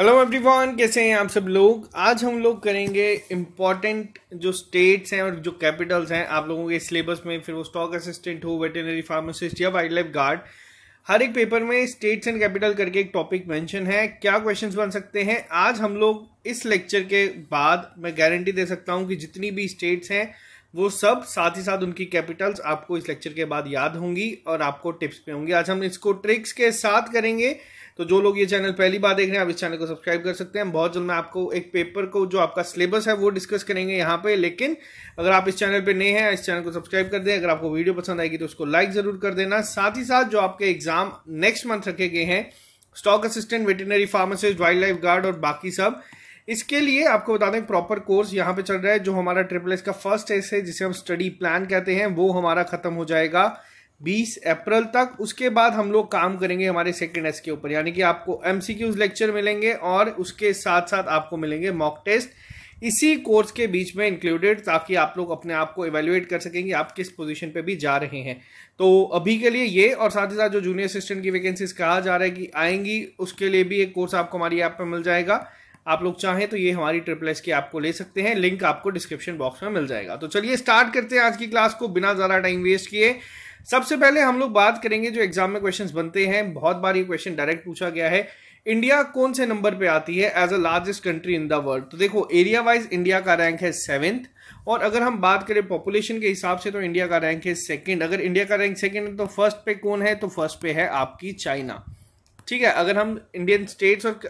hello everyone कैसे हैं आप सब लोग आज हम लोग करेंगे इम्पॉर्टेंट जो स्टेट्स हैं और जो कैपिटल्स हैं आप लोगों के सिलेबस में फिर वो स्टॉक असिस्टेंट हो वेटनरी फार्मासिस्ट या वाइल्ड लाइफ गार्ड हर एक पेपर में स्टेट्स एंड कैपिटल करके एक टॉपिक मेंशन है क्या क्वेश्चंस बन सकते हैं आज हम लोग इस लेक्चर के बाद मैं गारंटी दे सकता हूँ कि जितनी भी स्टेट्स हैं वो सब साथ ही साथ उनकी कैपिटल्स आपको इस लेक्चर के बाद याद होंगी और आपको टिप्स पे होंगी आज हम इसको ट्रिक्स के साथ करेंगे तो जो लोग ये चैनल पहली बार देख रहे हैं आप इस चैनल को सब्सक्राइब कर सकते हैं बहुत जल्द मैं आपको एक पेपर को जो आपका सिलेबस है वो डिस्कस करेंगे यहाँ पे लेकिन अगर आप इस चैनल पे नए हैं इस चैनल को सब्सक्राइब कर दें अगर आपको वीडियो पसंद आएगी तो उसको लाइक जरूर कर देना साथ ही साथ जो आपके एग्जाम नेक्स्ट मंथ रखे गए हैं stock assistant veterinary pharmacist wildlife guard और बाकी सब इसके लिए आपको बता दें प्रॉपर कोर्स यहाँ पे चल रहा है जो हमारा ट्रिपल एस का फर्स्ट एस है जिसे हम स्टडी प्लान कहते हैं वो हमारा खत्म हो जाएगा 20 अप्रैल तक उसके बाद हम लोग काम करेंगे हमारे सेकेंड एस के ऊपर यानी कि आपको एम लेक्चर मिलेंगे और उसके साथ साथ आपको मिलेंगे मॉक टेस्ट इसी कोर्स के बीच में इंक्लूडेड ताकि आप लोग अपने आप को इवेल्यूएट कर सकें कि आप किस पोजीशन पे भी जा रहे हैं तो अभी के लिए ये और साथ ही साथ जो जूनियर असिस्टेंट की वैकेंसीज कहा जा रहा है कि आएंगी उसके लिए भी एक कोर्स आपको हमारी ऐप पर मिल जाएगा आप लोग चाहें तो ये हमारी ट्रिपल एस की आपको ले सकते हैं लिंक आपको डिस्क्रिप्शन बॉक्स में मिल जाएगा तो चलिए स्टार्ट करते हैं आज की क्लास को बिना ज़्यादा टाइम वेस्ट किए सबसे पहले हम लोग बात करेंगे जो एग्जाम में क्वेश्चन बनते हैं बहुत बार ये क्वेश्चन डायरेक्ट पूछा गया है इंडिया कौन से नंबर पे आती है as a largest country in the world तो देखो एरिया वाइज इंडिया का रैंक है सेवेंथ और अगर हम बात करें पॉपुलेशन के हिसाब से तो इंडिया का रैंक है सेकेंड अगर इंडिया का रैंक सेकेंड है तो फर्स्ट पे कौन है तो फर्स्ट पे है आपकी चाइना ठीक है अगर हम इंडियन स्टेट्स और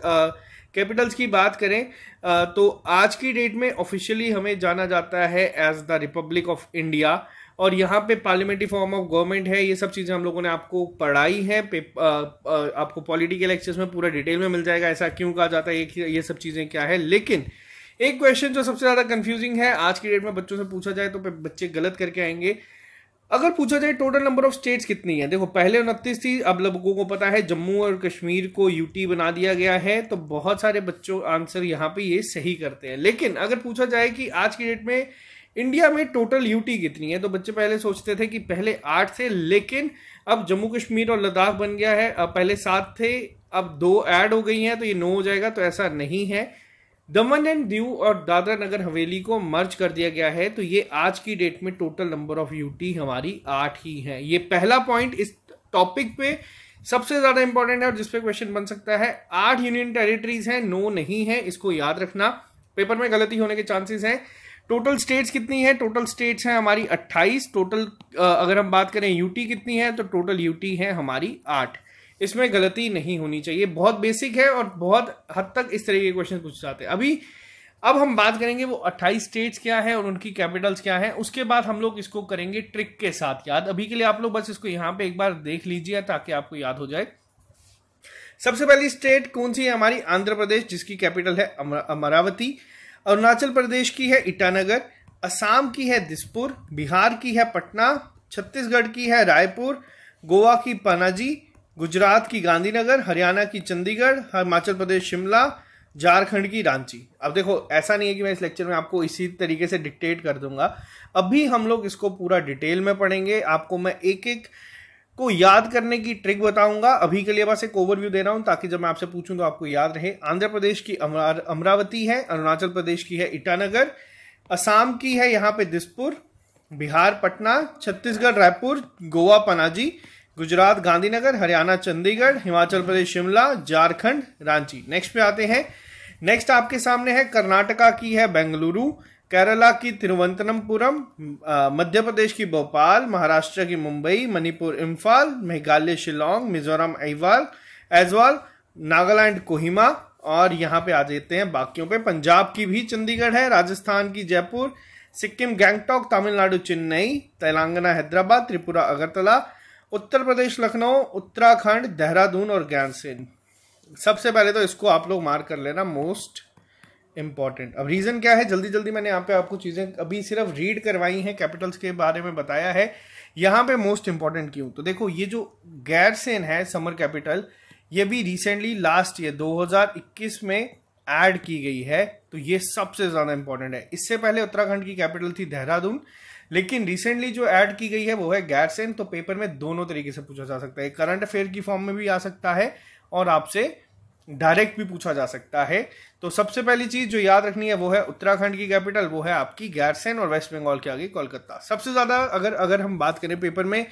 कैपिटल्स की बात करें आ, तो आज की डेट में ऑफिशियली हमें जाना जाता है as the republic of India और यहाँ पे पार्लियामेंट्री फॉर्म ऑफ गवर्नमेंट है ये सब चीज़ें हम लोगों ने आपको पढ़ाई है आ, आ, आपको पॉलिटिकल लेक्चर्स में पूरा डिटेल में मिल जाएगा ऐसा क्यों कहा जाता है ये ये सब चीज़ें क्या है लेकिन एक क्वेश्चन जो सबसे ज़्यादा कन्फ्यूजिंग है आज की डेट में बच्चों से पूछा जाए तो बच्चे गलत करके आएंगे अगर पूछा जाए टोटल नंबर ऑफ स्टेट्स कितनी है देखो पहले उनतीस थी अब लोगों को पता है जम्मू और कश्मीर को यूटी बना दिया गया है तो बहुत सारे बच्चों आंसर यहाँ पे ये सही करते हैं लेकिन अगर पूछा जाए कि आज की डेट में इंडिया में टोटल यूटी कितनी है तो बच्चे पहले सोचते थे कि पहले आठ थे लेकिन अब जम्मू कश्मीर और लद्दाख बन गया है अब पहले सात थे अब दो ऐड हो गई हैं तो ये नो हो जाएगा तो ऐसा नहीं है दमन एंड दीव और दादरा नगर हवेली को मर्ज कर दिया गया है तो ये आज की डेट में टोटल नंबर ऑफ यूटी हमारी आठ ही है ये पहला पॉइंट इस टॉपिक पे सबसे ज़्यादा इंपॉर्टेंट है और जिसपे क्वेश्चन बन सकता है आठ यूनियन टेरिटरीज हैं नो नहीं है इसको याद रखना पेपर में गलती होने के चांसेस हैं टोटल स्टेट्स कितनी है टोटल स्टेट्स हैं हमारी 28 टोटल अगर हम बात करें यूटी कितनी है तो टोटल यूटी है हमारी आठ इसमें गलती नहीं होनी चाहिए बहुत बेसिक है और बहुत हद तक इस तरह के क्वेश्चन पूछ जाते हैं अभी अब हम बात करेंगे वो 28 स्टेट्स क्या है और उनकी कैपिटल्स क्या है उसके बाद हम लोग इसको करेंगे ट्रिक के साथ याद अभी के लिए आप लोग बस इसको यहाँ पे एक बार देख लीजिए ताकि आपको याद हो जाए सबसे पहली स्टेट कौन सी है हमारी आंध्र प्रदेश जिसकी कैपिटल है अमरावती अमर, अरुणाचल प्रदेश की है ईटानगर असम की है दिसपुर बिहार की है पटना छत्तीसगढ़ की है रायपुर गोवा की पनाजी गुजरात की गांधीनगर हरियाणा की चंडीगढ़ हिमाचल प्रदेश शिमला झारखंड की रांची अब देखो ऐसा नहीं है कि मैं इस लेक्चर में आपको इसी तरीके से डिक्टेट कर दूंगा अभी हम लोग इसको पूरा डिटेल में पढ़ेंगे आपको मैं एक एक को याद करने की ट्रिक बताऊंगा अभी के लिए बस एक ओवरव्यू दे रहा हूं ताकि जब मैं आपसे पूछूं तो आपको याद रहे आंध्र प्रदेश की अमरावती है अरुणाचल प्रदेश की है ईटानगर असम की है यहाँ पे दिसपुर बिहार पटना छत्तीसगढ़ रायपुर गोवा पनाजी गुजरात गांधीनगर हरियाणा चंडीगढ़ हिमाचल प्रदेश शिमला झारखंड रांची नेक्स्ट पे आते हैं नेक्स्ट आपके सामने है कर्नाटका की है बेंगलुरु केरला की तिरुवंतनमपुरम मध्य प्रदेश की भोपाल महाराष्ट्र की मुंबई मणिपुर इम्फाल मेघालय शिलोंग मिजोरम ऐवाल एजवाल नागालैंड कोहिमा और यहाँ पे आ जाते हैं बाकियों पे पंजाब की भी चंडीगढ़ है राजस्थान की जयपुर सिक्किम गैंगटॉक तमिलनाडु चेन्नई तेलंगाना हैदराबाद त्रिपुरा अगरतला उत्तर प्रदेश लखनऊ उत्तराखंड देहरादून और गैरसेन सबसे पहले तो इसको आप लोग मार्क कर लेना मोस्ट इम्पॉर्टेंट अब रीज़न क्या है जल्दी जल्दी मैंने यहाँ पे आपको चीज़ें अभी सिर्फ रीड करवाई हैं कैपिटल्स के बारे में बताया है यहाँ पे मोस्ट इम्पॉर्टेंट क्यों तो देखो ये जो गैरसेन है समर कैपिटल ये भी रिसेंटली लास्ट ईयर 2021 में ऐड की गई है तो ये सबसे ज़्यादा इंपॉर्टेंट है इससे पहले उत्तराखंड की कैपिटल थी देहरादून लेकिन रिसेंटली जो ऐड की गई है वो है गैरसेन तो पेपर में दोनों तरीके से पूछा जा सकता है करंट अफेयर की फॉर्म में भी आ सकता है और आपसे डायरेक्ट भी पूछा जा सकता है तो सबसे पहली चीज जो याद रखनी है वो है उत्तराखंड की कैपिटल वो है आपकी गैरसेन और वेस्ट बंगाल के आगे कोलकाता सबसे ज्यादा अगर अगर हम बात करें पेपर में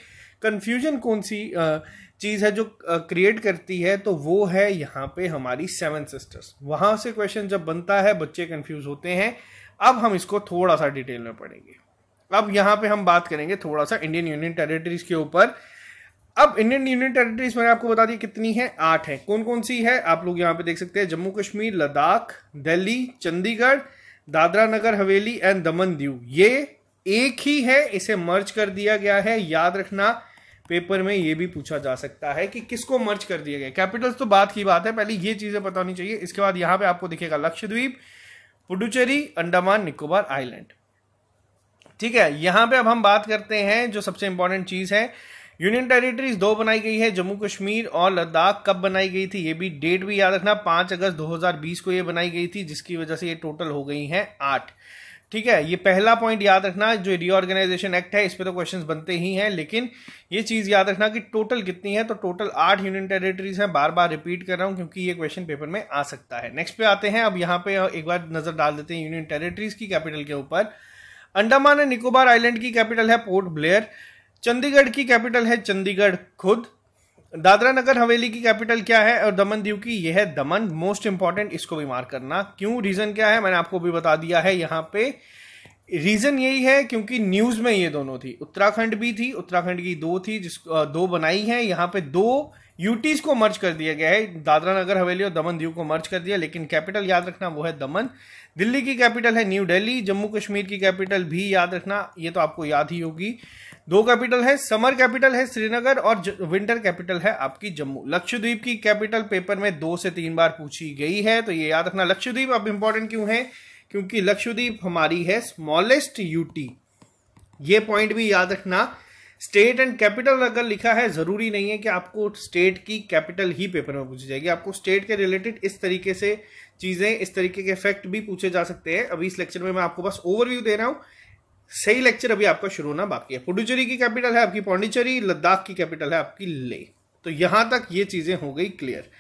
कन्फ्यूजन कौन सी चीज़ है जो क्रिएट करती है तो वो है यहाँ पे हमारी सेवन सिस्टर्स वहाँ से क्वेश्चन जब बनता है बच्चे कन्फ्यूज होते हैं अब हम इसको थोड़ा सा डिटेल में पढ़ेंगे अब यहाँ पे हम बात करेंगे थोड़ा सा इंडियन यूनियन टेरिटरीज के ऊपर अब इंडियन यूनियन टेरिटरीज मैंने आपको बता दी कितनी है आठ है कौन कौन सी है आप लोग यहाँ पे देख सकते हैं जम्मू कश्मीर लद्दाख दिल्ली चंडीगढ़ दादरा नगर हवेली एंड दमन दीव ये एक ही है इसे मर्ज कर दिया गया है याद रखना पेपर में ये भी पूछा जा सकता है कि किसको मर्ज कर दिया गया कैपिटल्स तो बात की बात है पहले ये चीजें पता होनी चाहिए इसके बाद यहाँ पे आपको दिखेगा लक्षद्वीप पुडुचेरी अंडमान निकोबार आइलैंड ठीक है यहां पे अब हम बात करते हैं जो सबसे इंपॉर्टेंट चीज है यूनियन टेरिटरीज दो बनाई गई है जम्मू कश्मीर और लद्दाख कब बनाई गई थी ये भी डेट भी याद रखना पाँच अगस्त 2020 को ये बनाई गई थी जिसकी वजह से ये टोटल हो गई हैं आठ ठीक है ये पहला पॉइंट याद रखना जो रीऑर्गेनाइजेशन एक्ट है इस पर तो क्वेश्चंस बनते ही हैं लेकिन ये चीज़ याद रखना कि टोटल कितनी है तो टोटल आठ यूनियन टेरिटरीज हैं बार बार रिपीट कर रहा हूँ क्योंकि ये क्वेश्चन पेपर में आ सकता है नेक्स्ट पे आते हैं अब यहाँ पे एक बार नज़र डाल देते हैं यूनियन टेरिटरीज की कैपिटल के ऊपर अंडमान एंड निकोबार आइलैंड की कैपिटल है पोर्ट ब्लेयर चंडीगढ़ की कैपिटल है चंडीगढ़ खुद दादरा नगर हवेली की कैपिटल क्या है और दमन दीव की यह है दमन मोस्ट इंपॉर्टेंट इसको भी मार्क करना क्यों रीज़न क्या है मैंने आपको भी बता दिया है यहाँ पे रीज़न यही है क्योंकि न्यूज़ में ये दोनों थी उत्तराखंड भी थी उत्तराखंड की दो थी जिस दो बनाई है यहाँ पे दो यूटीज को मर्ज कर दिया गया है दादरा नगर हवेली और दमन दीव को मर्ज कर दिया लेकिन कैपिटल याद रखना वो है दमन दिल्ली की कैपिटल है न्यू दिल्ली जम्मू कश्मीर की कैपिटल भी याद रखना ये तो आपको याद ही होगी दो कैपिटल है समर कैपिटल है श्रीनगर और विंटर कैपिटल है आपकी जम्मू लक्षद्वीप की कैपिटल पेपर में दो से तीन बार पूछी गई है तो ये याद रखना लक्षद्वीप अब इंपॉर्टेंट क्यों है क्योंकि लक्षद्वीप हमारी है स्मॉलेस्ट यूटी ये पॉइंट भी याद रखना स्टेट एंड कैपिटल अगर लिखा है ज़रूरी नहीं है कि आपको स्टेट की कैपिटल ही पेपर में पूछी जाएगी आपको स्टेट के रिलेटेड इस तरीके से चीज़ें इस तरीके के फैक्ट भी पूछे जा सकते हैं अभी इस लेक्चर में मैं आपको बस ओवरव्यू दे रहा हूँ सही लेक्चर अभी आपका शुरू होना बाकी है पुडुचेरी की कैपिटल है आपकी पौंडीचेरी लद्दाख की कैपिटल है आपकी ले तो यहां तक ये चीज़ें हो गई क्लियर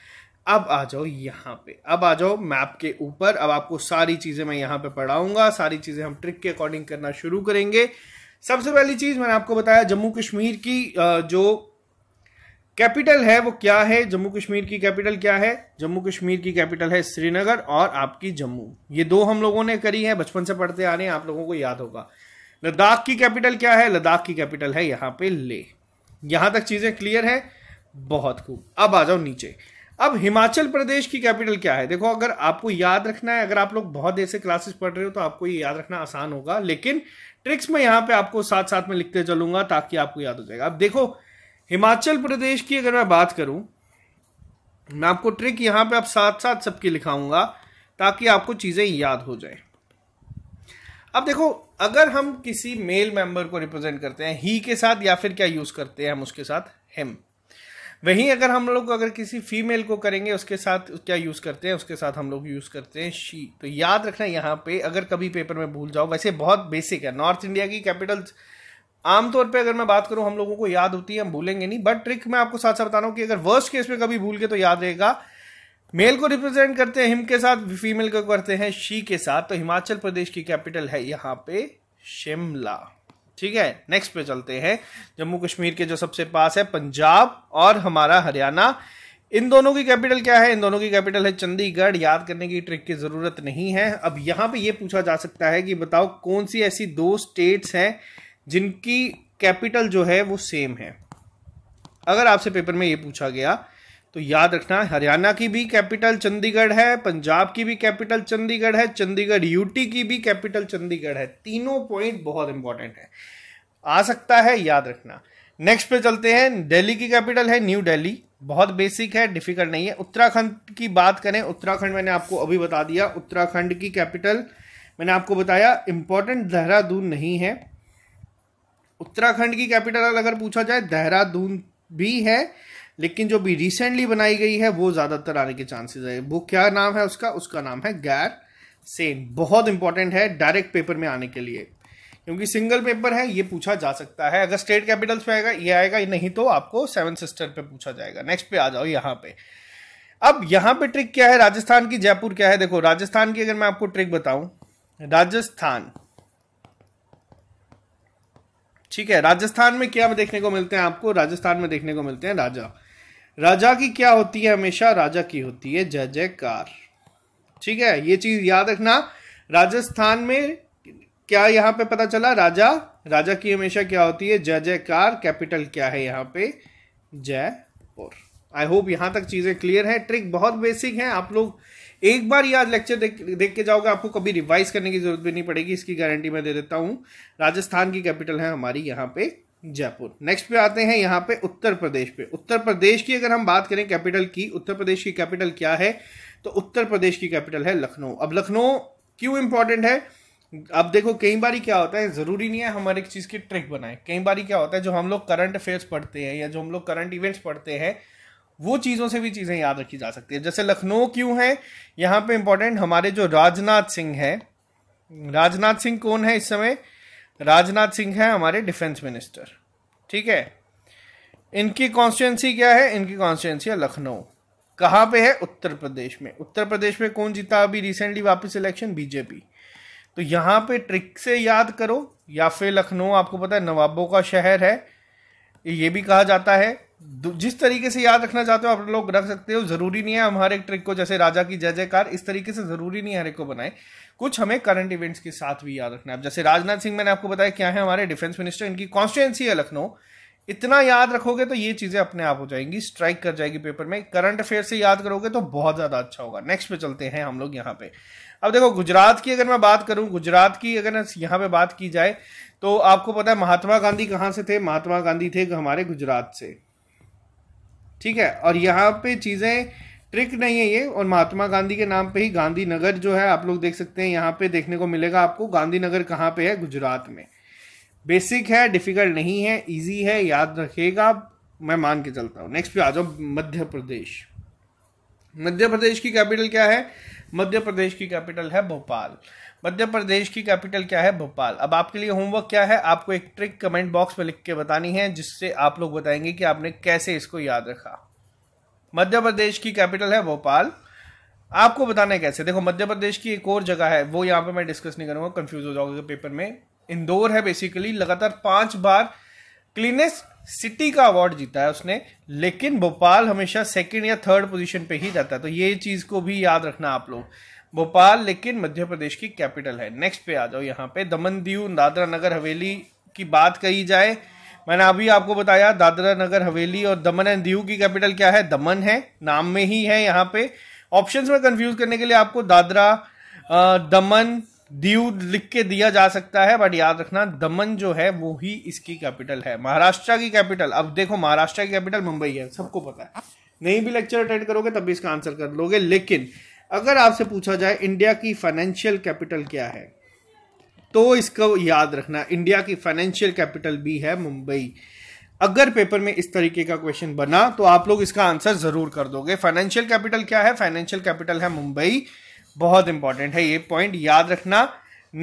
अब आ जाओ यहाँ पे अब आ जाओ मैप के ऊपर अब आपको सारी चीज़ें मैं यहाँ पे पढ़ाऊंगा सारी चीज़ें हम ट्रिक के अकॉर्डिंग करना शुरू करेंगे सबसे पहली चीज़ मैंने आपको बताया जम्मू कश्मीर की जो कैपिटल है वो क्या है जम्मू कश्मीर की कैपिटल क्या है जम्मू कश्मीर की कैपिटल है श्रीनगर और आपकी जम्मू ये दो हम लोगों ने करी है बचपन से पढ़ते आ रहे हैं आप लोगों को याद होगा लद्दाख की कैपिटल क्या है लद्दाख की कैपिटल है यहाँ पे ले यहां तक चीज़ें क्लियर है बहुत खूब अब आ जाओ नीचे अब हिमाचल प्रदेश की कैपिटल क्या है देखो अगर आपको याद रखना है अगर आप लोग बहुत देर से क्लासेस पढ़ रहे हो तो आपको ये याद रखना आसान होगा लेकिन ट्रिक्स में यहां पे आपको साथ साथ में लिखते चलूंगा ताकि आपको याद हो जाएगा अब देखो हिमाचल प्रदेश की अगर मैं बात करूं मैं आपको ट्रिक यहां पे आप साथ साथ सबकी लिखाऊंगा ताकि आपको चीज़ें याद हो जाए अब देखो अगर हम किसी मेल मेंबर को रिप्रेजेंट करते हैं ही के साथ या फिर क्या यूज़ करते हैं हम उसके साथ हिम वहीं अगर हम लोग अगर किसी फीमेल को करेंगे उसके साथ क्या यूज़ करते हैं उसके साथ हम लोग यूज़ करते हैं शी तो याद रखना यहाँ पे अगर कभी पेपर में भूल जाओ वैसे बहुत बेसिक है नॉर्थ इंडिया की कैपिटल आमतौर पे अगर मैं बात करूँ हम लोगों को याद होती है हम भूलेंगे नहीं बट ट्रिक मैं आपको साथ साथ बता रहा हूँ कि अगर वर्स्ट केस में कभी भूल के तो याद रहेगा मेल को रिप्रेजेंट करते हैं हिम के साथ फीमेल को करते हैं शी के साथ तो हिमाचल प्रदेश की कैपिटल है यहाँ पे शिमला ठीक है नेक्स्ट पे चलते हैं जम्मू कश्मीर के जो सबसे पास है पंजाब और हमारा हरियाणा इन दोनों की कैपिटल क्या है इन दोनों की कैपिटल है चंडीगढ़ याद करने की ट्रिक की ज़रूरत नहीं है अब यहाँ पे ये पूछा जा सकता है कि बताओ कौन सी ऐसी दो स्टेट्स हैं जिनकी कैपिटल जो है वो सेम है अगर आपसे पेपर में ये पूछा गया तो याद रखना हरियाणा की भी कैपिटल चंडीगढ़ है पंजाब की भी कैपिटल चंडीगढ़ है चंडीगढ़ यूटी की भी कैपिटल चंडीगढ़ है तीनों पॉइंट बहुत इंपॉर्टेंट है आ सकता है याद रखना नेक्स्ट पे चलते हैं दिल्ली की कैपिटल है न्यू दिल्ली बहुत बेसिक है डिफिकल्ट नहीं है उत्तराखंड की बात करें उत्तराखंड मैंने आपको अभी बता दिया उत्तराखंड की कैपिटल मैंने आपको बताया इंपॉर्टेंट देहरादून नहीं है उत्तराखंड की कैपिटल अगर पूछा जाए देहरादून भी है लेकिन जो भी रिसेंटली बनाई गई है वो ज़्यादातर आने के चांसेस है वो क्या नाम है उसका उसका नाम है गैर सेन बहुत इंपॉर्टेंट है डायरेक्ट पेपर में आने के लिए क्योंकि सिंगल पेपर है ये पूछा जा सकता है अगर स्टेट कैपिटल्स पे आएगा ये आएगा नहीं तो आपको सेवन सिस्टर पे पूछा जाएगा नेक्स्ट पे आ जाओ यहाँ पे अब यहाँ पे ट्रिक क्या है राजस्थान की जयपुर क्या है देखो राजस्थान की अगर मैं आपको ट्रिक बताऊं राजस्थान ठीक है राजस्थान में क्या देखने को मिलते हैं आपको राजस्थान में देखने को मिलते हैं राजा राजा की क्या होती है हमेशा राजा की होती है जय जयकार ठीक है ये चीज याद रखना राजस्थान में क्या यहाँ पे पता चला राजा राजा की हमेशा क्या होती है जय जयकार कैपिटल क्या है यहाँ पे जयपुर आई होप यहाँ तक चीज़ें क्लियर है ट्रिक बहुत बेसिक है आप लोग एक बार याद लेक्चर देख देख के जाओगे आपको कभी रिवाइज करने की जरूरत भी नहीं पड़ेगी इसकी गारंटी मैं दे देता हूँ राजस्थान की कैपिटल है हमारी यहाँ पे जयपुर नेक्स्ट पे आते हैं यहाँ पे उत्तर प्रदेश पे उत्तर प्रदेश की अगर हम बात करें कैपिटल की उत्तर प्रदेश की कैपिटल क्या है तो उत्तर प्रदेश की कैपिटल है लखनऊ अब लखनऊ क्यों इंपॉर्टेंट है अब देखो कई बार क्या होता है ज़रूरी नहीं है हम हर एक चीज़ की ट्रिक बनाए कई बार क्या होता है जो हम लोग करंट अफेयर्स पढ़ते हैं या जो हम लोग करंट इवेंट्स पढ़ते हैं वो चीज़ों से भी चीज़ें याद रखी जा सकती है जैसे लखनऊ क्यों है यहाँ पे इंपॉर्टेंट हमारे जो राजनाथ सिंह है राजनाथ सिंह कौन है इस समय राजनाथ सिंह हैं हमारे डिफेंस मिनिस्टर ठीक है इनकी कॉन्स्टिट्युएंसी क्या है इनकी कॉन्स्टिट्युएंसी है लखनऊ कहाँ पे है उत्तर प्रदेश में उत्तर प्रदेश में कौन जीता अभी रिसेंटली वापस इलेक्शन बीजेपी तो यहाँ पे ट्रिक से याद करो या फिर लखनऊ आपको पता है नवाबों का शहर है ये भी कहा जाता है जिस तरीके से याद रखना चाहते हो आप लोग रख सकते हो ज़रूरी नहीं है हम हर एक ट्रिक को जैसे राजा की जय जयकार इस तरीके से ज़रूरी नहीं है हर एक को बनाए कुछ हमें करंट इवेंट्स के साथ भी याद रखना है जैसे राजनाथ सिंह मैंने आपको बताया क्या है हमारे डिफेंस मिनिस्टर इनकी कॉन्स्टिट्यूंसी है लखनऊ इतना याद रखोगे तो ये चीज़ें अपने आप हो जाएंगी स्ट्राइक कर जाएगी पेपर में करंट अफेयर से याद करोगे तो बहुत ज़्यादा अच्छा होगा नेक्स्ट पे चलते हैं हम लोग यहाँ पे अब देखो गुजरात की अगर मैं बात करूं गुजरात की अगर यहाँ पे बात की जाए तो आपको पता है महात्मा गांधी कहाँ से थे महात्मा गांधी थे हमारे गुजरात से ठीक है और यहाँ पे चीज़ें ट्रिक नहीं है ये और महात्मा गांधी के नाम पे ही गांधी नगर जो है आप लोग देख सकते हैं यहाँ पे देखने को मिलेगा आपको गांधी नगर कहाँ पे है गुजरात में बेसिक है डिफिकल्ट नहीं है इजी है याद रखेगा मैं मान के चलता हूँ नेक्स्ट पे आ जाओ मध्य प्रदेश मध्य प्रदेश की कैपिटल क्या है मध्य प्रदेश की कैपिटल है भोपाल मध्य प्रदेश की कैपिटल क्या है भोपाल अब आपके लिए होमवर्क क्या है आपको एक ट्रिक कमेंट बॉक्स में लिख के बतानी है जिससे आप लोग बताएंगे कि आपने कैसे इसको याद रखा मध्य प्रदेश की कैपिटल है भोपाल आपको बताना है कैसे देखो मध्य प्रदेश की एक और जगह है वो यहाँ पे मैं डिस्कस नहीं करूँगा कंफ्यूज हो जाओगे पेपर में इंदौर है बेसिकली लगातार पांच बार क्लीनेस्ट सिटी का अवार्ड जीता है उसने लेकिन भोपाल हमेशा सेकंड या थर्ड पोजीशन पे ही जाता है तो ये चीज़ को भी याद रखना आप लोग भोपाल लेकिन मध्य प्रदेश की कैपिटल है नेक्स्ट पे आ जाओ यहाँ पे दमन दीव दादरा नगर हवेली की बात कही जाए मैंने अभी आपको बताया दादरा नगर हवेली और दमन एंड दीव की कैपिटल क्या है दमन है नाम में ही है यहाँ पे ऑप्शंस में कंफ्यूज करने के लिए आपको दादरा दमन दीव लिख के दिया जा सकता है बट याद रखना दमन जो है वो ही इसकी कैपिटल है महाराष्ट्र की कैपिटल अब देखो महाराष्ट्र की कैपिटल मुंबई है सबको पता है नहीं भी लेक्चर अटेंड करोगे तब भी इसका आंसर कर लोगे लेकिन अगर आपसे पूछा जाए इंडिया की फाइनेंशियल कैपिटल क्या है तो इसको याद रखना इंडिया की फाइनेंशियल कैपिटल भी है मुंबई अगर पेपर में इस तरीके का क्वेश्चन बना तो आप लोग इसका आंसर जरूर कर दोगे फाइनेंशियल कैपिटल क्या है फाइनेंशियल कैपिटल है मुंबई बहुत इंपॉर्टेंट है ये पॉइंट याद रखना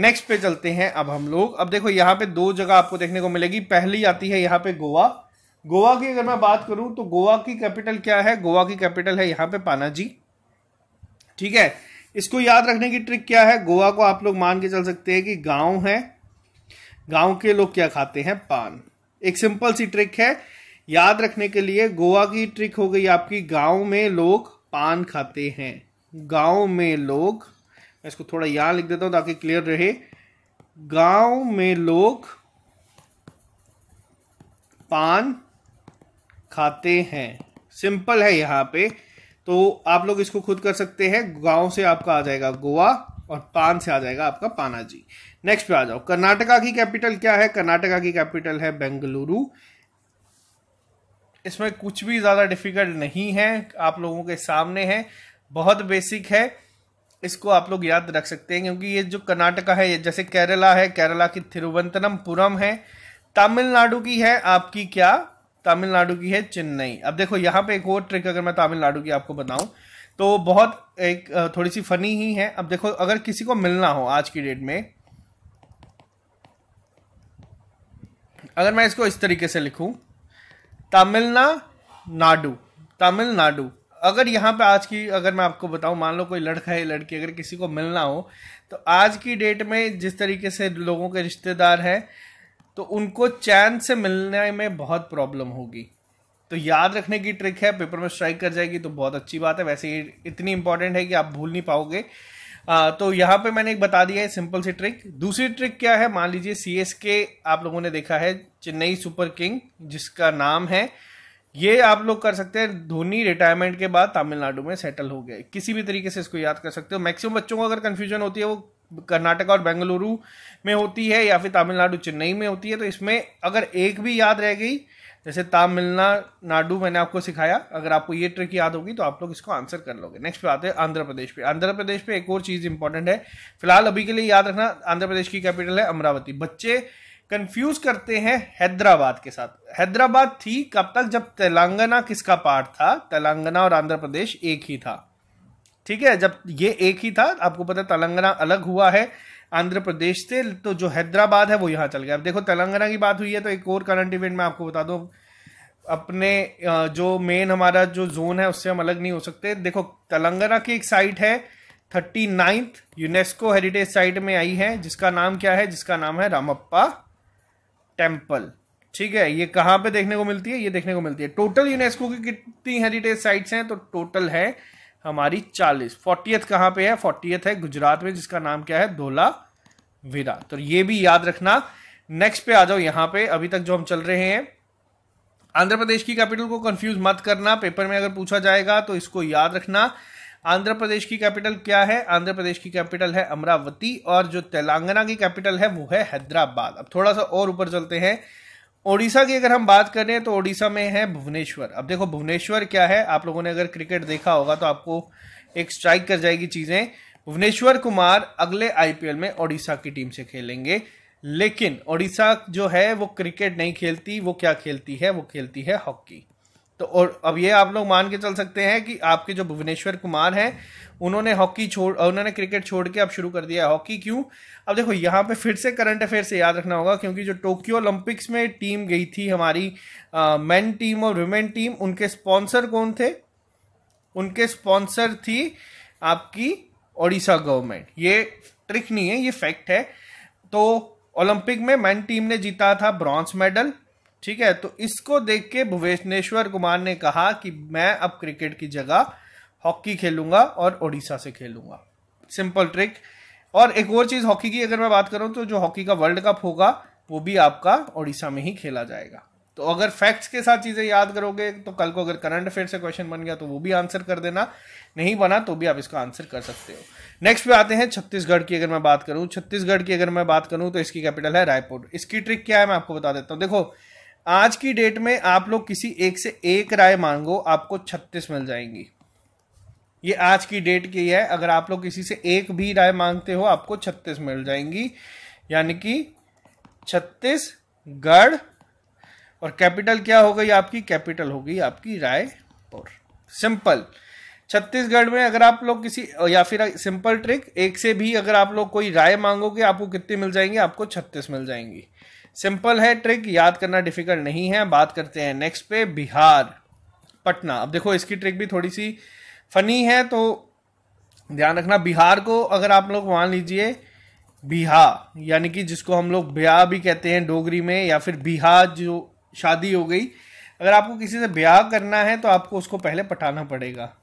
नेक्स्ट पे चलते हैं अब हम लोग अब देखो यहाँ पे दो जगह आपको देखने को मिलेगी पहली आती है यहाँ पे गोवा गोवा की अगर मैं बात करूं तो गोवा की कैपिटल क्या है गोवा की कैपिटल है यहाँ पे पानाजी ठीक है इसको याद रखने की ट्रिक क्या है गोवा को आप लोग मान के चल सकते हैं कि गांव है गांव के लोग क्या खाते हैं पान एक सिंपल सी ट्रिक है याद रखने के लिए गोवा की ट्रिक हो गई आपकी गांव में लोग पान खाते हैं गांव में लोग मैं इसको थोड़ा यहाँ लिख देता हूँ ताकि क्लियर रहे गांव में लोग पान खाते हैं सिंपल है यहाँ पे तो आप लोग इसको खुद कर सकते हैं गांव से आपका आ जाएगा गोवा और पान से आ जाएगा आपका पानाजी नेक्स्ट पे आ जाओ कर्नाटका की कैपिटल क्या है कर्नाटका की कैपिटल है बेंगलुरु इसमें कुछ भी ज़्यादा डिफिकल्ट नहीं है आप लोगों के सामने है बहुत बेसिक है इसको आप लोग याद रख सकते हैं क्योंकि ये जो कर्नाटका है ये जैसे केरला है केरला की थिरुवंतनमपुरम है तमिलनाडु की है आपकी क्या तमिलनाडु की है चेन्नई अब देखो यहाँ पे एक और ट्रिक अगर मैं तमिलनाडु की आपको बताऊँ तो बहुत एक थोड़ी सी फनी ही है अब देखो अगर किसी को मिलना हो आज की डेट में अगर मैं इसको इस तरीके से लिखूं तमिलना नाडु तमिलनाडु अगर यहाँ पे आज की अगर मैं आपको बताऊँ मान लो कोई लड़का है लड़की अगर किसी को मिलना हो तो आज की डेट में जिस तरीके से लोगों के रिश्तेदार हैं तो उनको चैन से मिलने में बहुत प्रॉब्लम होगी तो याद रखने की ट्रिक है पेपर में स्ट्राइक कर जाएगी तो बहुत अच्छी बात है वैसे ये इतनी इंपॉर्टेंट है कि आप भूल नहीं पाओगे आ, तो यहाँ पे मैंने एक बता दिया है सिंपल सी ट्रिक दूसरी ट्रिक क्या है मान लीजिए सी आप लोगों ने देखा है चेन्नई सुपर किंग जिसका नाम है ये आप लोग कर सकते हैं धोनी रिटायरमेंट के बाद तमिलनाडु में सेटल हो गए किसी भी तरीके से इसको याद कर सकते हो मैक्सिमम बच्चों को अगर कन्फ्यूजन होती है वो कर्नाटक और बेंगलुरु में होती है या फिर तमिलनाडु चेन्नई में होती है तो इसमें अगर एक भी याद रह गई जैसे तमिलनाडु मैंने आपको सिखाया अगर आपको ये ट्रिक याद होगी तो आप लोग इसको आंसर कर लोगे नेक्स्ट पे आते हैं आंध्र प्रदेश पे आंध्र प्रदेश पे एक और चीज़ इंपॉर्टेंट है फिलहाल अभी के लिए याद रखना आंध्र प्रदेश की कैपिटल है अमरावती बच्चे कंफ्यूज करते हैं हैदराबाद के साथ हैदराबाद थी कब तक जब तेलंगाना किसका पार्ट था तेलंगाना और आंध्र प्रदेश एक ही था ठीक है जब ये एक ही था आपको पता तेलंगाना अलग हुआ है आंध्र प्रदेश से तो जो हैदराबाद है वो यहाँ चल गया अब देखो तेलंगाना की बात हुई है तो एक और करंट इवेंट में आपको बता दूँ अपने जो मेन हमारा जो जोन है उससे हम अलग नहीं हो सकते देखो तेलंगाना की एक साइट है thirty ninth UNESCO heritage site में आई है जिसका नाम क्या है जिसका नाम है रामप्पा टेम्पल ठीक है ये कहाँ पे देखने को मिलती है ये देखने को मिलती है टोटल यूनेस्को की कितनी हेरिटेज साइट्स हैं तो टोटल है हमारी चालीस फोर्टियथ कहाँ पे है फोर्टियथ है गुजरात में जिसका नाम क्या है धोला विरा तो ये भी याद रखना नेक्स्ट पे आ जाओ यहाँ पे अभी तक जो हम चल रहे हैं आंध्र प्रदेश की कैपिटल को कंफ्यूज मत करना पेपर में अगर पूछा जाएगा तो इसको याद रखना आंध्र प्रदेश की कैपिटल क्या है आंध्र प्रदेश की कैपिटल है अमरावती और जो तेलंगाना की कैपिटल है वो है हैदराबाद अब थोड़ा सा और ऊपर चलते हैं ओडिशा की अगर हम बात करें तो ओडिशा में है भुवनेश्वर अब देखो भुवनेश्वर क्या है आप लोगों ने अगर क्रिकेट देखा होगा तो आपको एक स्ट्राइक कर जाएगी चीजें भुवनेश्वर कुमार अगले आईपीएल में ओडिशा की टीम से खेलेंगे लेकिन ओडिशा जो है वो क्रिकेट नहीं खेलती वो क्या खेलती है वो खेलती है हॉकी तो और अब ये आप लोग मान के चल सकते हैं कि आपके जो भुवनेश्वर कुमार हैं उन्होंने हॉकी छोड़ उन्होंने क्रिकेट छोड़ के अब शुरू कर दिया है हॉकी क्यों अब देखो यहाँ पे फिर से करंट अफेयर से याद रखना होगा क्योंकि जो टोक्यो ओलंपिक्स में टीम गई थी हमारी मेन टीम और वुमेन टीम उनके स्पॉन्सर कौन थे उनके स्पॉन्सर थी आपकी ओडिशा गवर्नमेंट ये ट्रिक नहीं है ये फैक्ट है तो ओलंपिक में मैन टीम ने जीता था ब्रॉन्ज मेडल ठीक है तो इसको देख के भुवनेश्वर कुमार ने कहा कि मैं अब क्रिकेट की जगह हॉकी खेलूंगा और ओडिशा से खेलूंगा सिंपल ट्रिक और एक और चीज़ हॉकी की अगर मैं बात करूं तो जो हॉकी का वर्ल्ड कप होगा वो भी आपका ओडिशा में ही खेला जाएगा तो अगर फैक्ट्स के साथ चीज़ें याद करोगे तो कल को अगर करंट अफेयर से क्वेश्चन बन गया तो वो भी आंसर कर देना नहीं बना तो भी आप इसका आंसर कर सकते हो नेक्स्ट पे आते हैं छत्तीसगढ़ की अगर मैं बात करूं छत्तीसगढ़ की अगर मैं बात करूं तो इसकी कैपिटल है रायपुर इसकी ट्रिक क्या है मैं आपको बता देता हूँ देखो आज की डेट में आप लोग किसी एक से एक राय मांगो आपको छत्तीस मिल जाएंगी ये आज की डेट की है अगर आप लोग किसी से एक भी राय मांगते हो आपको छत्तीस मिल जाएंगी यानी कि छत्तीसगढ़ और कैपिटल क्या हो गई आपकी कैपिटल हो गई आपकी रायपुर सिंपल छत्तीसगढ़ में अगर आप लोग किसी या फिर सिंपल ट्रिक एक से भी अगर आप लोग कोई राय मांगोगे आपको कितनी मिल जाएंगी आपको छत्तीस मिल जाएंगी सिंपल है ट्रिक याद करना डिफिकल्ट नहीं है बात करते हैं नेक्स्ट पे बिहार पटना अब देखो इसकी ट्रिक भी थोड़ी सी फनी है तो ध्यान रखना बिहार को अगर आप लोग मान लीजिए बिहा यानी कि जिसको हम लोग ब्याह भी कहते हैं डोगरी में या फिर बिहा जो शादी हो गई अगर आपको किसी से ब्याह करना है तो आपको उसको पहले पटाना पड़ेगा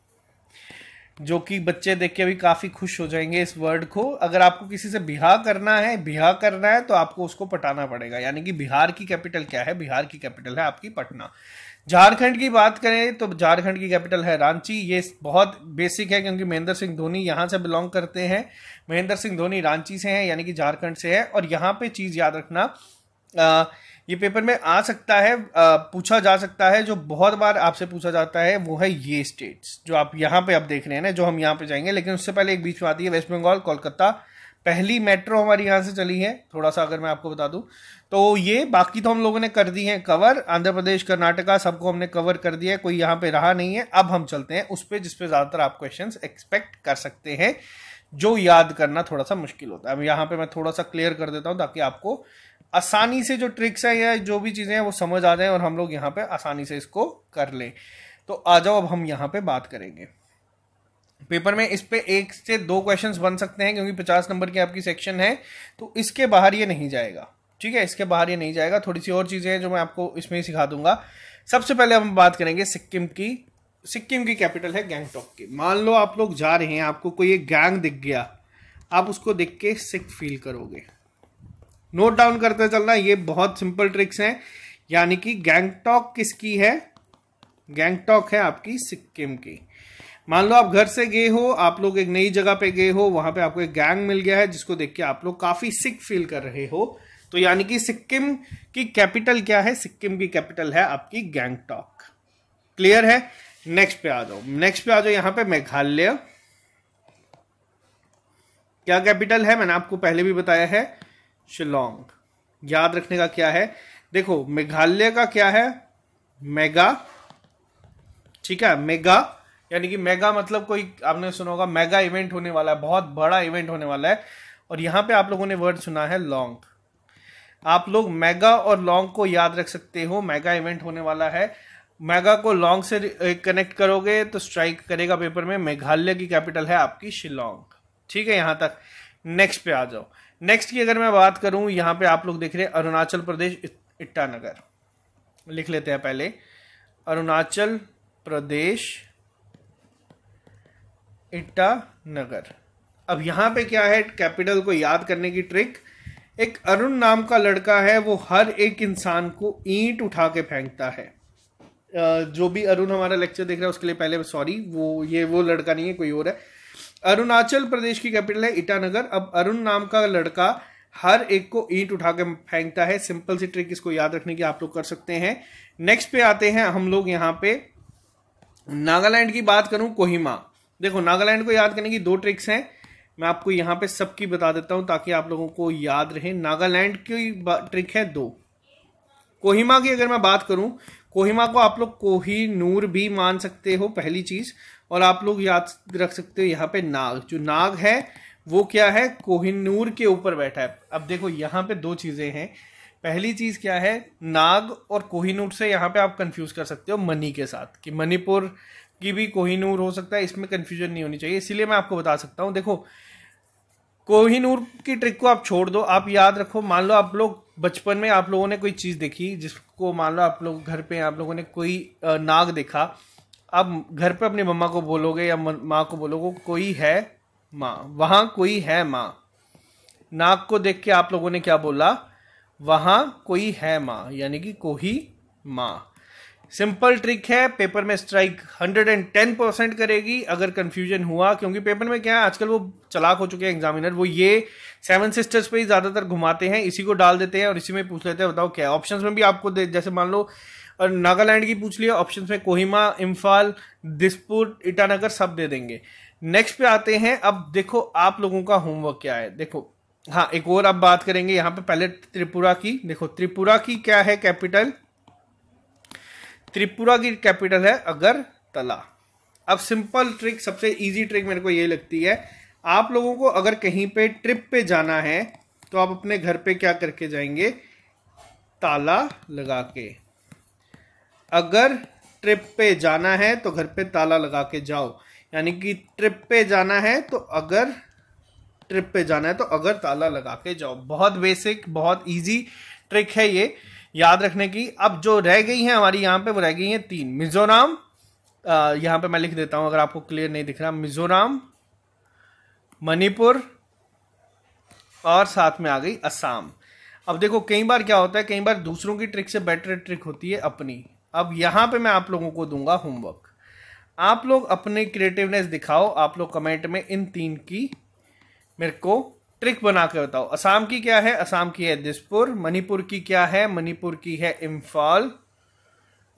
जो कि बच्चे देख के भी काफ़ी खुश हो जाएंगे इस वर्ड को अगर आपको किसी से बिहार करना है बिहार करना है तो आपको उसको पटाना पड़ेगा यानी कि बिहार की कैपिटल क्या है बिहार की कैपिटल है आपकी पटना झारखंड की बात करें तो झारखंड की कैपिटल है रांची ये बहुत बेसिक है क्योंकि महेंद्र सिंह धोनी यहाँ से बिलोंग करते हैं महेंद्र सिंह धोनी रांची से हैं यानी कि झारखंड से है और यहाँ पे चीज़ याद रखना आ, ये पेपर में आ सकता है आ, पूछा जा सकता है जो बहुत बार आपसे पूछा जाता है वो है ये स्टेट्स जो आप यहाँ पे आप देख रहे हैं ना जो हम यहाँ पे जाएंगे लेकिन उससे पहले एक बीच में आती है वेस्ट बंगाल कोलकाता पहली मेट्रो हमारी यहाँ से चली है थोड़ा सा अगर मैं आपको बता दूँ तो ये बाकी तो हम लोगों ने कर दी है कवर आंध्र प्रदेश कर्नाटका सबको हमने कवर कर दिया है कोई यहाँ पे रहा नहीं है अब हम चलते हैं उस पर जिसपे ज़्यादातर आप क्वेश्चन एक्सपेक्ट कर सकते हैं जो याद करना थोड़ा सा मुश्किल होता है अब यहाँ पे मैं थोड़ा सा क्लियर कर देता हूँ ताकि आपको आसानी से जो ट्रिक्स हैं या जो भी चीज़ें हैं वो समझ आ जाएं और हम लोग यहाँ पे आसानी से इसको कर लें तो आ जाओ अब हम यहाँ पे बात करेंगे पेपर में इस पर एक से दो क्वेश्चंस बन सकते हैं क्योंकि पचास नंबर की आपकी सेक्शन है तो इसके बाहर ये नहीं जाएगा ठीक है इसके बाहर ये नहीं जाएगा थोड़ी सी और चीज़ें हैं जो मैं आपको इसमें ही सिखा दूंगा सबसे पहले हम बात करेंगे सिक्किम की सिक्किम की कैपिटल है गैंगटॉक की मान लो आप लोग जा रहे हैं आपको कोई एक गैंग दिख गया आप उसको देख के सिक फील करोगे नोट डाउन करते चलना ये बहुत सिंपल ट्रिक्स हैं यानी कि गैंगटॉक किसकी है गैंगटॉक है आपकी सिक्किम की मान लो आप घर से गए हो आप लोग एक नई जगह पे गए हो वहां पे आपको एक गैंग मिल गया है जिसको देख के आप लोग काफी सिक फील कर रहे हो तो यानी कि सिक्किम की कैपिटल क्या है सिक्किम की कैपिटल है आपकी गैंगटॉक क्लियर है नेक्स्ट पे आ जाओ नेक्स्ट पे आ जाओ यहाँ पे मेघालय क्या कैपिटल है मैंने आपको पहले भी बताया है शिलोंग याद रखने का क्या है देखो मेघालय का क्या है मेगा ठीक है मेगा यानी कि मेगा मतलब कोई आपने सुना होगा मेगा इवेंट होने वाला है बहुत बड़ा इवेंट होने वाला है और यहां पे आप लोगों ने वर्ड सुना है लॉन्ग आप लोग मेगा और लॉन्ग को याद रख सकते हो मेगा इवेंट होने वाला है मेगा को लॉन्ग से कनेक्ट करोगे तो स्ट्राइक करेगा पेपर में मेघालय की कैपिटल है आपकी शिलोंग ठीक है यहां तक नेक्स्ट पे आ जाओ नेक्स्ट की अगर मैं बात करूँ यहाँ पे आप लोग देख रहे हैं अरुणाचल प्रदेश इटानगर लिख लेते हैं पहले अरुणाचल प्रदेश इटानगर अब यहाँ पे क्या है कैपिटल को याद करने की ट्रिक एक अरुण नाम का लड़का है वो हर एक इंसान को ईंट उठा के फेंकता है जो भी अरुण हमारा लेक्चर देख रहा है उसके लिए पहले सॉरी वो ये वो लड़का नहीं है कोई और है अरुणाचल प्रदेश की कैपिटल है ईटानगर अब अरुण नाम का लड़का हर एक को ईंट उठा कर फेंकता है सिंपल सी ट्रिक इसको याद रखने की आप लोग कर सकते हैं नेक्स्ट पे आते हैं हम लोग यहाँ पे नागालैंड की बात करूं कोहिमा देखो नागालैंड को याद करने की दो ट्रिक्स हैं मैं आपको यहाँ पे सबकी बता देता हूँ ताकि आप लोगों को याद रहे नागालैंड की ट्रिक है दो कोहिमा की अगर मैं बात करूँ कोहिमा को आप लोग कोही नूर भी मान सकते हो पहली चीज़ और आप लोग याद रख सकते हो यहाँ पे नाग जो नाग है वो क्या है कोहिनूर के ऊपर बैठा है अब देखो यहाँ पे दो चीज़ें हैं पहली चीज़ क्या है नाग और कोहिनूर से यहाँ पे आप कंफ्यूज कर सकते हो मनी के साथ कि मणिपुर की भी कोहिनूर हो सकता है इसमें कन्फ्यूजन नहीं होनी चाहिए इसलिए मैं आपको बता सकता हूँ देखो कोहिनूर की ट्रिक को आप छोड़ दो आप याद रखो मान लो आप लोग बचपन में आप लोगों ने कोई चीज़ देखी जिसको मान लो आप लोग घर पे आप लोगों ने कोई नाग देखा आप घर पे अपनी मम्मा को बोलोगे या माँ को बोलोगे कोई है माँ वहाँ कोई है माँ नाग को देख के आप लोगों ने क्या बोला वहाँ कोई है माँ यानी कि कोही माँ सिंपल ट्रिक है पेपर में स्ट्राइक 110 परसेंट करेगी अगर कंफ्यूजन हुआ क्योंकि पेपर में क्या है आजकल वो चलाक हो चुके हैं एग्जामिनर वो ये सेवन सिस्टर्स पे ही ज़्यादातर घुमाते हैं इसी को डाल देते हैं और इसी में पूछ लेते हैं बताओ क्या है ऑप्शन में भी आपको दे जैसे मान लो नागालैंड की पूछ लिया ऑप्शन में कोहिमा इम्फाल दिसपुर ईटानगर सब दे देंगे नेक्स्ट पे आते हैं अब देखो आप लोगों का होमवर्क क्या है देखो हाँ एक और अब बात करेंगे यहाँ पे पहले त्रिपुरा की देखो त्रिपुरा की क्या है कैपिटल त्रिपुरा की कैपिटल है अगरतला अब सिंपल ट्रिक सबसे इजी ट्रिक मेरे को ये लगती है आप लोगों को अगर कहीं पे ट्रिप पे जाना है तो आप अपने घर पे क्या करके जाएंगे ताला लगा के अगर ट्रिप पे जाना है तो घर पे ताला लगा के जाओ यानी कि ट्रिप पे जाना है तो अगर ट्रिप पे जाना है तो अगर ताला लगा के जाओ बहुत बेसिक बहुत इजी ट्रिक है ये याद रखने की अब जो रह गई हैं हमारी यहाँ पे वो रह गई हैं तीन मिजोराम यहाँ पे मैं लिख देता हूँ अगर आपको क्लियर नहीं दिख रहा मिजोराम मणिपुर और साथ में आ गई असम अब देखो कई बार क्या होता है कई बार दूसरों की ट्रिक से बेटर ट्रिक होती है अपनी अब यहाँ पे मैं आप लोगों को दूंगा होमवर्क आप लोग अपने क्रिएटिवनेस दिखाओ आप लोग कमेंट में इन तीन की मेरे को ट्रिक बनाकर बताओ असम की क्या है असम की है दिसपुर मणिपुर की क्या है मणिपुर की है इम्फाल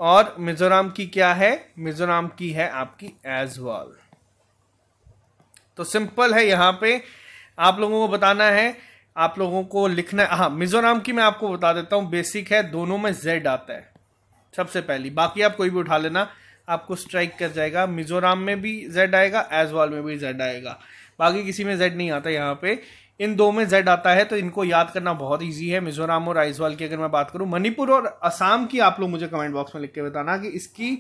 और मिजोरम की क्या है मिजोरम की है आपकी एजवाल तो सिंपल है यहाँ पे आप लोगों को बताना है आप लोगों को लिखना है हाँ मिजोरम की मैं आपको बता देता हूँ बेसिक है दोनों में जेड आता है सबसे पहली बाकी आप कोई भी उठा लेना आपको स्ट्राइक कर जाएगा मिजोरम में भी जेड आएगा एजवाल में भी जेड आएगा बाकी किसी में जेड नहीं आता यहाँ पे इन दो में जेड आता है तो इनको याद करना बहुत ईजी है मिजोराम और आइजवाल की अगर मैं बात करूँ मणिपुर और असम की आप लोग मुझे कमेंट बॉक्स में लिख के बताना कि इसकी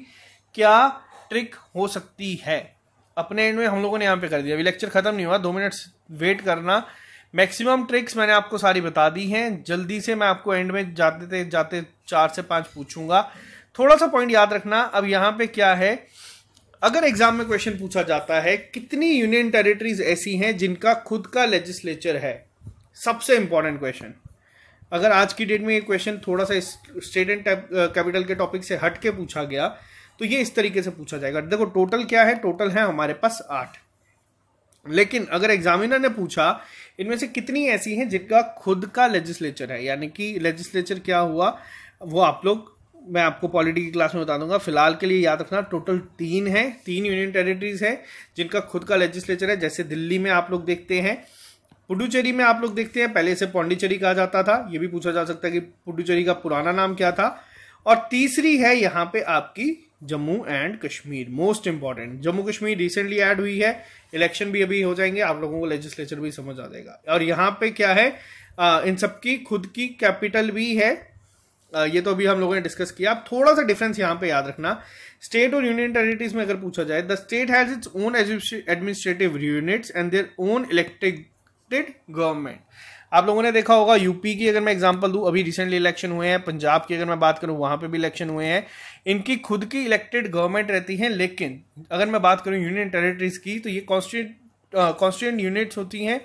क्या ट्रिक हो सकती है अपने एंड में हम लोगों ने यहाँ पे कर दिया अभी लेक्चर खत्म नहीं हुआ दो मिनट वेट करना मैक्सिमम ट्रिक्स मैंने आपको सारी बता दी हैं जल्दी से मैं आपको एंड में जाते थे जाते चार से पाँच पूछूंगा थोड़ा सा पॉइंट याद रखना अब यहाँ पे क्या है अगर एग्जाम में क्वेश्चन पूछा जाता है कितनी यूनियन टेरिटरीज ऐसी हैं जिनका खुद का लेजिस्लेचर है सबसे इंपॉर्टेंट क्वेश्चन अगर आज की डेट में ये क्वेश्चन थोड़ा सा स्टेट एंड कैपिटल के टॉपिक से हट के पूछा गया तो ये इस तरीके से पूछा जाएगा देखो टोटल क्या है टोटल है हमारे पास आठ लेकिन अगर एग्जामिनर ने पूछा इनमें से कितनी ऐसी हैं जिनका खुद का लेजिस्लेचर है यानी कि लेजिस्लेचर क्या हुआ वो आप लोग मैं आपको पॉलिटी की क्लास में बता दूंगा फिलहाल के लिए याद रखना टोटल तीन है तीन यूनियन टेरिटरीज हैं जिनका खुद का लेजिस्लेचर है जैसे दिल्ली में आप लोग देखते हैं पुडुचेरी में आप लोग देखते हैं पहले से पौंडीचेरी कहा जाता था ये भी पूछा जा सकता है कि पुडुचेरी का पुराना नाम क्या था और तीसरी है यहाँ पे आपकी Jammu and Kashmir most important Jammu Kashmir recently add हुई है इलेक्शन भी अभी हो जाएंगे आप लोगों को लेजिस्लेचर भी समझ आ जाएगा और यहाँ पे क्या है आ, इन सबकी खुद की कैपिटल भी है ये तो अभी हम लोगों ने डिस्कस किया आप थोड़ा सा डिफरेंस यहाँ पे याद रखना स्टेट और यूनियन टेरिटरीज में अगर पूछा जाए the state has its own administrative units and their own elected government आप लोगों ने देखा होगा यूपी की अगर मैं एग्जांपल दूं अभी रिसेंटली इलेक्शन हुए हैं पंजाब की अगर मैं बात करूं वहां पे भी इलेक्शन हुए हैं इनकी खुद की इलेक्टेड गवर्नमेंट रहती है लेकिन अगर मैं बात करूं यूनियन टेरिटरीज की तो ये कॉन्स्टिट्यूट कॉन्स्टिट्यूंट uh, यूनिट्स होती हैं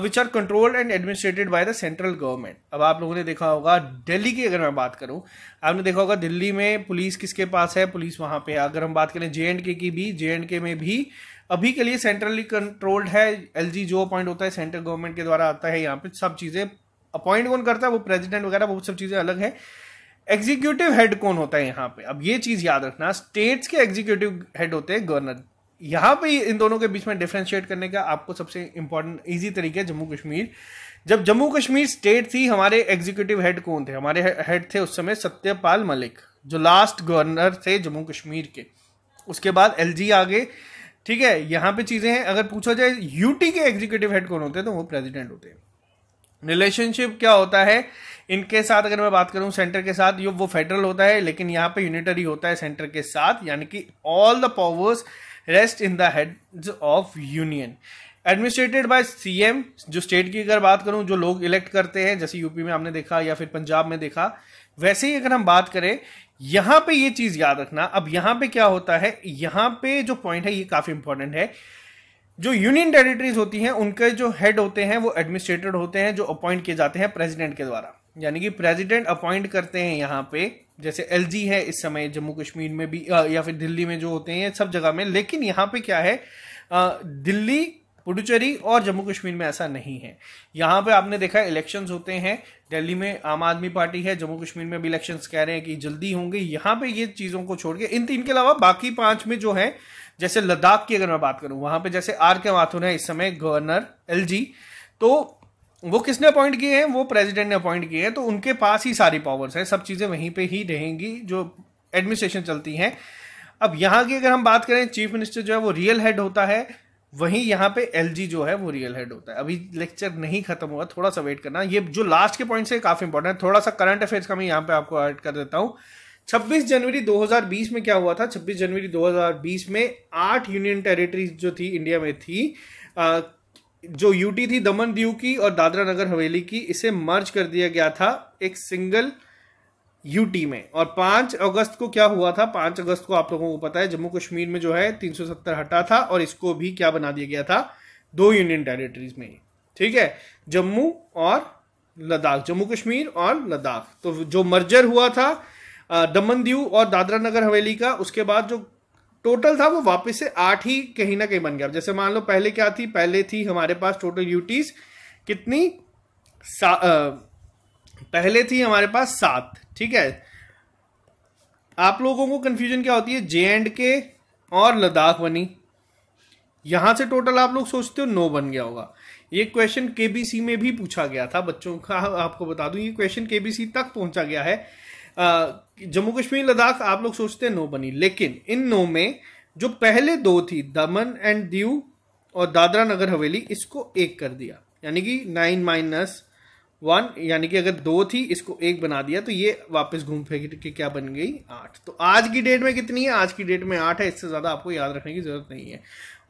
which are controlled and administered by the central government अब आप लोगों ने देखा होगा दिल्ली की अगर मैं बात करूं आपने देखा होगा दिल्ली में पुलिस किसके पास है पुलिस वहां पे अगर हम बात करें जे एंड के की भी जे एंड के में भी अभी के लिए सेंट्रली कंट्रोल्ड है एल जी जो अपॉइंट होता है सेंट्रल गवर्नमेंट के द्वारा आता है यहाँ पे सब चीज़ें अपॉइंट कौन करता है वो प्रेजिडेंट वगैरह वो सब चीज़ें अलग है एग्जीक्यूटिव हेड कौन होता है यहाँ पे अब ये चीज़ याद रखना स्टेट्स के एग्जीक्यूटिव हेड होते हैं गवर्नर यहाँ पे इन दोनों के बीच में डिफ्रेंशिएट करने का आपको सबसे इम्पोर्टेंट ईजी तरीका है जम्मू कश्मीर जब जम्मू कश्मीर स्टेट थी हमारे एग्जीक्यूटिव हेड कौन थे हमारे हेड थे उस समय सत्यपाल मलिक जो लास्ट गवर्नर थे जम्मू कश्मीर के उसके बाद एल आ गए ठीक है यहाँ पे चीज़ें हैं अगर पूछा जाए यूटी के एग्जीक्यूटिव हेड कौन होते हैं तो वो प्रेजिडेंट होते हैं रिलेशनशिप क्या होता है इनके साथ अगर मैं बात करूं सेंटर के साथ यो वो फेडरल होता है लेकिन यहाँ पे यूनिटरी होता है सेंटर के साथ यानी कि all the powers rest in the of union administered by CM जो स्टेट की अगर बात करूं जो लोग इलेक्ट करते हैं जैसे यूपी में हमने देखा या फिर पंजाब में देखा वैसे ही अगर हम बात करें यहां पे ये चीज याद रखना अब यहां पे क्या होता है यहां पे जो पॉइंट है ये काफी इंपॉर्टेंट है जो यूनियन टेरिटरीज होती हैं उनके जो हेड होते हैं वो एडमिनिस्ट्रेटेड होते हैं जो अपॉइंट किए जाते हैं प्रेसिडेंट के द्वारा यानी कि प्रेसिडेंट अपॉइंट करते हैं यहाँ पे जैसे एलजी है इस समय जम्मू कश्मीर में भी या फिर दिल्ली में जो होते हैं सब जगह में लेकिन यहाँ पे क्या है दिल्ली पुडुचेरी और जम्मू कश्मीर में ऐसा नहीं है यहाँ पे आपने देखा इलेक्शंस होते हैं दिल्ली में आम आदमी पार्टी है जम्मू कश्मीर में भी इलेक्शंस कह रहे हैं कि जल्दी होंगे यहाँ पे ये चीज़ों को छोड़ के इन तीन के अलावा बाकी पांच में जो है जैसे लद्दाख की अगर मैं बात करूँ वहाँ पे जैसे आर के माथुर है इस समय गवर्नर एल तो वो किसने अपॉइंट किए हैं वो प्रेसिडेंट ने अपॉइंट किए हैं तो उनके पास ही सारी पावर्स हैं सब चीज़ें वहीं पे ही रहेंगी जो एडमिनिस्ट्रेशन चलती हैं अब यहाँ की अगर हम बात करें चीफ मिनिस्टर जो है वो रियल हेड होता है वहीं यहाँ पे एल जो है वो रियल हेड होता है अभी लेक्चर नहीं खत्म हुआ थोड़ा सा वेट करना ये जो लास्ट के पॉइंट से काफ़ी इंपॉर्टेंट है थोड़ा सा करंट अफेयर्स का मैं यहाँ पे आपको ऐड कर देता हूँ 26 जनवरी 2020 में क्या हुआ था 26 जनवरी 2020 में आठ यूनियन टेरिटरीज जो थी इंडिया में थी जो यूटी थी दमन दीव की और दादरा नगर हवेली की इसे मर्ज कर दिया गया था एक सिंगल यूटी में और पांच अगस्त को क्या हुआ था पांच अगस्त को आप लोगों को पता है जम्मू कश्मीर में जो है 370 हटा था और इसको भी क्या बना दिया गया था दो यूनियन टेरिटरीज में ठीक है जम्मू और लद्दाख जम्मू कश्मीर और लद्दाख तो जो मर्जर हुआ था दमन दीव और दादरा नगर हवेली का उसके बाद जो टोटल था वो वापस से आठ ही कहीं ना कहीं बन गया जैसे मान लो पहले क्या थी पहले थी हमारे पास टोटल यूटीज कितनी आ, पहले थी हमारे पास सात ठीक है आप लोगों को कंफ्यूजन क्या होती है जे एंड के और लद्दाख बनी यहां से टोटल आप लोग सोचते हो नो बन गया होगा ये क्वेश्चन केबीसी में भी पूछा गया था बच्चों का आपको बता दूं ये क्वेश्चन केबीसी तक पहुंचा गया है जम्मू कश्मीर लद्दाख आप लोग सोचते हैं नो बनी लेकिन इन नो में जो पहले दो थी दमन एंड दीव और दादरा नगर हवेली इसको एक कर दिया यानी कि नाइन माइनस वन यानी कि अगर दो थी इसको एक बना दिया तो ये वापस घूम फेंक के क्या बन गई आठ तो आज की डेट में कितनी है आज की डेट में आठ है इससे ज़्यादा आपको याद रखने की ज़रूरत नहीं है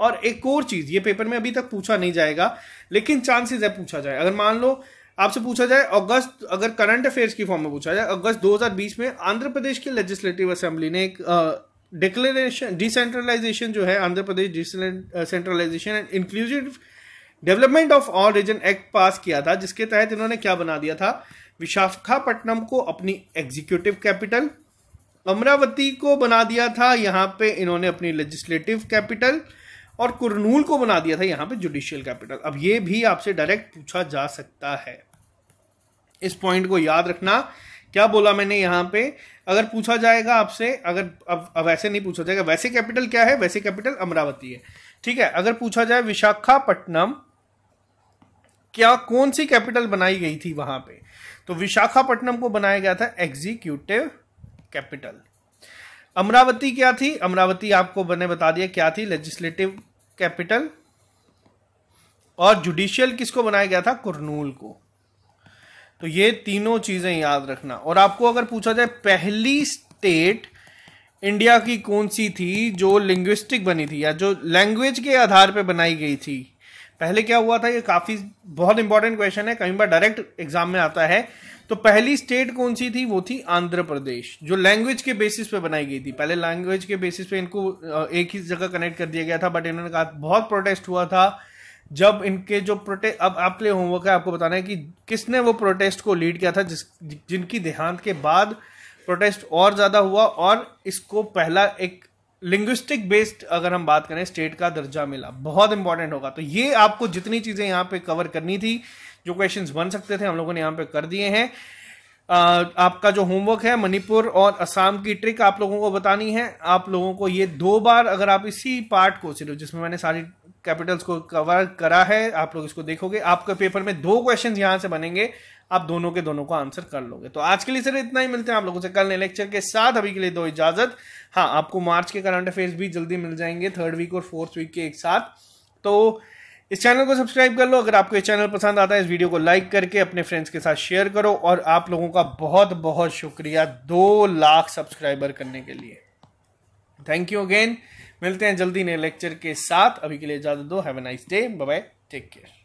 और एक और चीज़ ये पेपर में अभी तक पूछा नहीं जाएगा लेकिन चांसेस है पूछा जाए अगर मान लो आपसे पूछा जाए अगस्त अगर करंट अफेयर्स की फॉर्म में पूछा जाए अगस्त 2020 में आंध्र प्रदेश की लेजिस्लेटिव असेंबली ने एक डिक्लेरेशन डिसेंट्रलाइजेशन जो है Andhra Pradesh centralization and inclusive development of all region act pass किया था जिसके तहत इन्होंने क्या बना दिया था विशाखापट्टनम को अपनी एग्जीक्यूटिव कैपिटल अमरावती को बना दिया था यहाँ पे इन्होंने अपनी लेजिस्लेटिव कैपिटल और कुरनूल को बना दिया था यहाँ पे जुडिशियल कैपिटल अब ये भी आपसे डायरेक्ट पूछा जा सकता है इस पॉइंट को याद रखना क्या बोला मैंने यहाँ पे अगर पूछा जाएगा आपसे अगर अब अब ऐसे नहीं पूछा जाएगा वैसे कैपिटल क्या है वैसे कैपिटल अमरावती है ठीक है अगर पूछा जाए विशाखापट्टनम क्या कौन सी कैपिटल बनाई गई थी वहां पे तो विशाखापट्टनम को बनाया गया था एग्जीक्यूटिव कैपिटल अमरावती क्या थी अमरावती आपको मैंने बता दिया क्या थी लेजिस्लेटिव कैपिटल और जुडिशियल किसको बनाया गया था कुरनूल को तो ये तीनों चीज़ें याद रखना और आपको अगर पूछा जाए पहली स्टेट इंडिया की कौन सी थी जो लिंग्विस्टिक बनी थी या जो लैंग्वेज के आधार पर बनाई गई थी पहले क्या हुआ था ये काफ़ी बहुत इंपॉर्टेंट क्वेश्चन है कई बार डायरेक्ट एग्जाम में आता है तो पहली स्टेट कौन सी थी वो थी आंध्र प्रदेश जो लैंग्वेज के बेसिस पे बनाई गई थी पहले लैंग्वेज के बेसिस पे इनको एक ही जगह कनेक्ट कर दिया गया था बट इन्होंने कहा बहुत प्रोटेस्ट हुआ था जब इनके जो प्रोटेस्ट अब आपके लिए होमवर्क है आपको बताना है कि किसने वो प्रोटेस्ट को लीड किया था जिस जिनकी देहांत के बाद प्रोटेस्ट और ज़्यादा हुआ और इसको पहला एक लिंग्विस्टिक बेस्ड अगर हम बात करें स्टेट का दर्जा मिला बहुत इंपॉर्टेंट होगा तो ये आपको जितनी चीज़ें यहाँ पे कवर करनी थी जो क्वेश्चंस बन सकते थे हम लोगों ने यहाँ पे कर दिए हैं आपका जो होमवर्क है मणिपुर और असम की ट्रिक आप लोगों को बतानी है आप लोगों को ये दो बार अगर आप इसी पार्ट को सिर्फ जिसमें मैंने सारी कैपिटल्स को कवर करा है आप लोग इसको देखोगे आपके पेपर में दो क्वेश्चंस यहाँ से बनेंगे आप दोनों के दोनों को आंसर कर लोगे तो आज के लिए सर इतना ही मिलते हैं आप लोगों से कल लेक्चर के साथ अभी के लिए दो इजाजत हाँ आपको मार्च के करंट अफेयर्स भी जल्दी मिल जाएंगे थर्ड वीक और फोर्थ वीक के एक साथ तो इस चैनल को सब्सक्राइब कर लो अगर आपको ये चैनल पसंद आता है इस वीडियो को लाइक करके अपने फ्रेंड्स के साथ शेयर करो और आप लोगों का बहुत बहुत शुक्रिया दो लाख सब्सक्राइबर करने के लिए थैंक यू अगेन मिलते हैं जल्दी नए लेक्चर के साथ अभी के लिए इजाजत दो have a nice day bye take care